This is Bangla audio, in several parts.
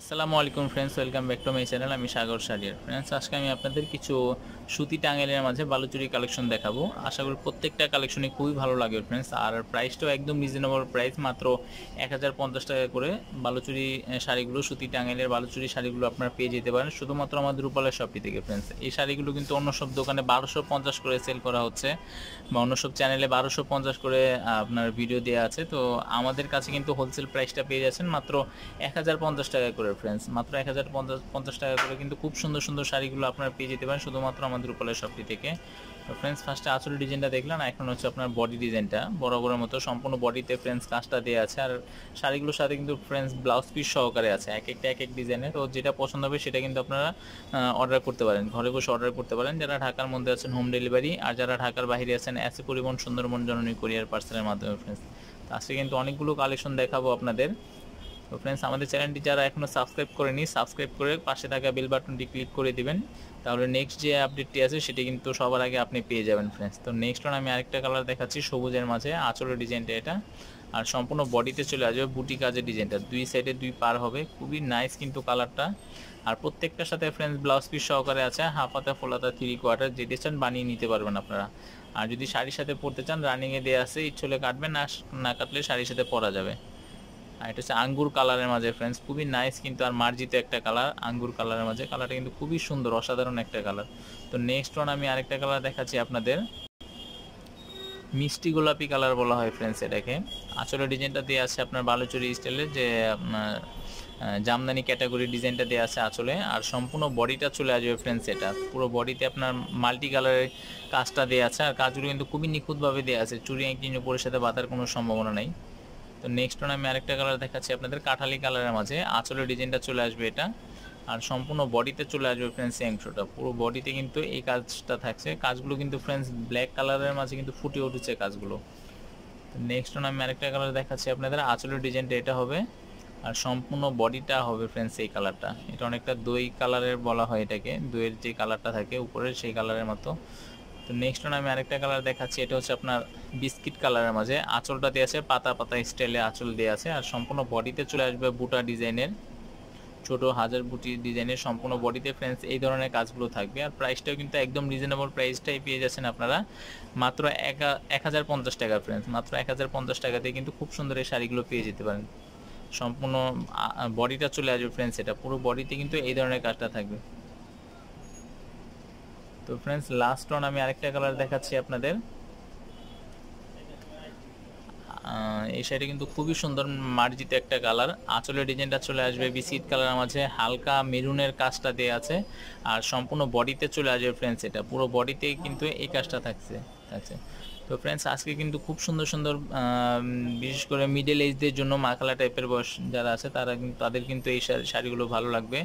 আসসালামু আলাইকুম friends welcome back to my channel আমি সাগর সারিয়ার ফ্রেন্ডস আজকে আমি আপনাদের কিছু সুতি টাঙ্গেলের মাঝে বালুচুরি কালেকশন দেখাবো আশা করি প্রত্যেকটা কালেকশনে খুবই ভালো লাগে ফ্রেন্ডস আর প্রাইসটাও একদম রিজনেবল প্রাইস মাত্র এক টাকা করে বালুচুরি শাড়িগুলো সুতি টাঙ্গেলের বালুচুরি শাড়িগুলো আপনারা পেয়ে যেতে পারেন শুধুমাত্র আমাদের রূপালের শপটি থেকে ফ্রেন্ডস এই শাড়িগুলো কিন্তু অন্য সব দোকানে বারোশো পঞ্চাশ করে সেল করা হচ্ছে বা অন্য সব চ্যানেলে বারোশো পঞ্চাশ করে আপনার ভিডিও দেওয়া আছে তো আমাদের কাছে কিন্তু হোলসেল প্রাইসটা পেয়ে যাচ্ছেন মাত্র এক টাকা করে ফ্রেন্ডস মাত্র এক হাজার পঞ্চাশ টাকা করে কিন্তু খুব সুন্দর সুন্দর শাড়িগুলো আপনারা পেয়ে যেতে পারেন শুধুমাত্র আমাদের উপলের শপটি থেকে তো ফ্রেন্ডস ফার্স্টে আচল ডিজাইনটা দেখলেন এখন হচ্ছে আপনার বডি ডিজাইনটা বরাবরের মতো সম্পূর্ণ বডিতে ফ্রেন্ডস কাজটা দেওয়া আছে আর শাড়িগুলোর সাথে কিন্তু ফ্রেন্ডস ব্লাউজ পিস সহকারে আছে এক একটা এক এক ডিজাইনের তো যেটা পছন্দ হবে সেটা কিন্তু আপনারা অর্ডার করতে পারেন ঘরে বসে অর্ডার করতে পারেন যারা ঢাকার মধ্যে আছেন হোম ডেলিভারি আর যারা ঢাকার বাইরে আছেন এসে পরিবহন সুন্দরবন জননী কোরিয়ার পার্সেলের মাধ্যমে ফ্রেন্ডস আজকে কিন্তু অনেকগুলো কালেকশন দেখাবো আপনাদের তো ফ্রেন্ডস আমাদের চ্যানেলটি যারা এখনও সাবস্ক্রাইব করেনি সাবস্ক্রাইব করে পাশে থাকা বেল বাটনটি ক্লিক করে দিবেন তাহলে নেক্সট যে আপডেটটি আছে সেটি কিন্তু সবার আগে আপনি পেয়ে যাবেন ফ্রেন্ডস তো নেক্সট ওয়ান আমি আরেকটা কালার দেখাচ্ছি সবুজের মাঝে আঁচলের ডিজাইনটা এটা আর সম্পূর্ণ বডিতে চলে আসবে বুটি কাজের ডিজাইনটা দুই সাইডে দুই পার হবে খুবই নাইস কিন্তু কালারটা আর প্রত্যেকটার সাথে ফ্রেন্ডস ব্লাউজ পিস সহকারে আছে হাফ হাতা ফুল হাতা থ্রি কোয়ার্টার যেটি চান বানিয়ে নিতে পারবেন আপনারা আর যদি শাড়ির সাথে পরতে চান রানিংয়ে দেওয়া আছে ইচ্ছে কাটবেন কাটবেন না কাটলে শাড়ির সাথে পরা যাবে আর এটা হচ্ছে আঙ্গুর কালারের মাঝে ফ্রেন্ডস খুবই নাইস কিন্তু আর মার্জিত একটা কালার আঙ্গুর কালারের মাঝে কালারটা কিন্তু খুবই সুন্দর অসাধারণ একটা কালার তো নেক্সট ওয়ান আমি আরেকটা কালার দেখাচ্ছি আপনাদের মিষ্টি গোলাপি কালার বলা হয় ফ্রেন্ডস এটাকে আসলে ডিজাইনটা দিয়ে আছে আপনার বালুচুরি স্টাইলে যে জামদানি ক্যাটাগরি ডিজাইনটা দেওয়া আছে আঁচলে আর সম্পূর্ণ বডিটা চলে আসবে ফ্রেন্ডস এটা পুরো বডিতে আপনার মাল্টি কালারের কাজটা দেওয়া আছে আর কাজগুলো কিন্তু খুবই নিখুঁতভাবে দেওয়া আছে চুরি একদিন উপরের সাথে বাঁধার কোনো সম্ভাবনা নেই তো নেক্সট আমি আরেকটা কালার দেখাচ্ছি আপনাদের কাঠালি কালারের মাঝে আঁচলের ডিজাইনটা চলে আসবে এটা আর সম্পূর্ণ বডিতে চলে আসবে ফ্রেন্ডস এই অংশটা পুরো বডিতে কিন্তু এই কাজটা থাকছে কাজগুলো কিন্তু ফ্রেন্ডস ব্ল্যাক কালারের মাঝে কিন্তু ফুটে উঠেছে কাজগুলো নেক্সট আমি আরেকটা কালার দেখাচ্ছি আপনাদের আঁচলের ডিজাইনটা এটা হবে আর সম্পূর্ণ বডিটা হবে ফ্রেন্ডস এই কালারটা এটা অনেকটা দই কালারের বলা হয় এটাকে দইয়ের যে কালারটা থাকে উপরের সেই কালারের মতো তো নেক্সট আমি আরেকটা কালার দেখাচ্ছি এটা হচ্ছে আপনার বিস্কিট কালারের মাঝে আঁচলটা দিয়ে আছে পাতা পাতা স্টাইলে আঁচল দিয়ে আছে আর সম্পূর্ণ বডিতে চলে আসবে বুটা ডিজাইনের ছোট হাজার বুটি ডিজাইনের সম্পূর্ণ বডিতে ফ্রেন্ডস এই ধরনের কাজগুলো থাকবে আর প্রাইসটাও কিন্তু একদম রিজনেবল প্রাইসটাই পেয়ে যাচ্ছেন আপনারা মাত্র এক হাজার পঞ্চাশ টাকা ফ্রেন্ডস মাত্র এক হাজার পঞ্চাশ টাকাতে কিন্তু খুব সুন্দর এই শাড়িগুলো পেয়ে যেতে পারেন সম্পূর্ণ বডিটা চলে আসবে ফ্রেন্ডস এটা পুরো বডিতে কিন্তু এই ধরনের কাজটা থাকবে তো ফ্রেন্ডস লাস্ট অন আমি আরেকটা কালার দেখাচ্ছি আপনাদের এই শাড়িটা কিন্তু খুবই সুন্দর মার্জিত একটা কালার আঁচলের ডিজাইনটা চলে আসবে বিসিট কালার মাঝে হালকা মেরুনের কাজটা দেওয়া আছে আর সম্পূর্ণ বডিতে চলে আসবে ফ্রেন্ডস এটা পুরো বডিতেই কিন্তু এই কাজটা থাকছে থাকছে তো ফ্রেন্ডস আজকে কিন্তু খুব সুন্দর সুন্দর বিশেষ করে মিডল এজদের জন্য মাখালা টাইপের বয়স যারা আছে তারা কিন্তু তাদের কিন্তু এই শাড়িগুলো ভালো লাগবে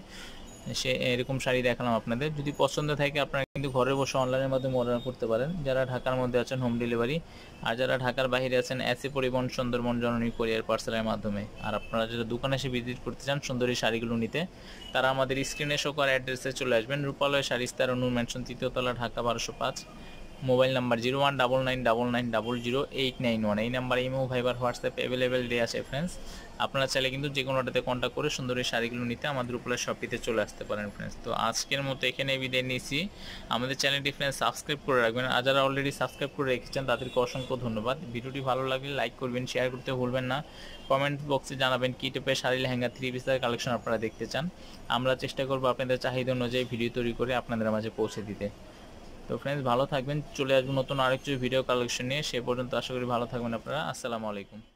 সে এরকম শাড়ি দেখালাম আপনাদের যদি পছন্দ থাকে আপনারা কিন্তু ঘরে বসে অনলাইনের মাধ্যমে অর্ডার করতে পারেন যারা ঢাকার মধ্যে আছেন হোম ডেলিভারি আর যারা ঢাকার বাইরে আছেন এসে পরিবহন সুন্দরবন জননী কোরিয়ার পার্সেলের মাধ্যমে আর আপনারা যারা দোকানে এসে ভিজিট করতে চান সুন্দরী শাড়িগুলো নিতে তারা আমাদের স্ক্রিনে শো করা অ্যাড্রেসে চলে আসবেন রূপালয় শাড়ি স্তার অনু মেনশন তৃতীয়তলা ঢাকা বারোশো পাঁচ mobile number zero one double nine double nine double zero eight nine one এই নাম্বারে ইমো ভাইবার হোয়াটসঅ্যাপ অ্যাভেলেবেল ডে আছে ফ্রেন্ডস আপনারা চাইলে কিন্তু যে কোনোটাতে কন্ট্যাক্ট করে সুন্দর এই শাড়িগুলো নিতে আমাদের উপরে শপিতে চলে আসতে পারেন ফ্রেন্ডস তো আজকের মতো এখানে বিদায় নিয়েছি আমাদের চ্যানেলটি ফ্রেন্ডস সাবস্ক্রাইব করে রাখবেন আর যারা অলরেডি সাবস্ক্রাইব করে রেখেছেন তাদেরকে অসংখ্য ধন্যবাদ ভিডিওটি ভালো লাগলে লাইক করবেন শেয়ার করতে ভুলবেন না কমেন্ট বক্সে জানাবেন কী টাইপের শাড়ি লেহেঙ্গা থ্রি পিসের কালেকশন আপনারা দেখতে চান আমরা চেষ্টা করবো আপনাদের চাহিদা অনুযায়ী ভিডিও তৈরি করে আপনাদের মাঝে পৌঁছে দিতে তো ফ্রেন্ডস ভালো থাকবেন চলে আসবো নতুন আরেকটু ভিডিও কালেকশন নিয়ে সে পর্যন্ত আশা করি ভালো থাকবেন আপনারা আসসালামু আলাইকুম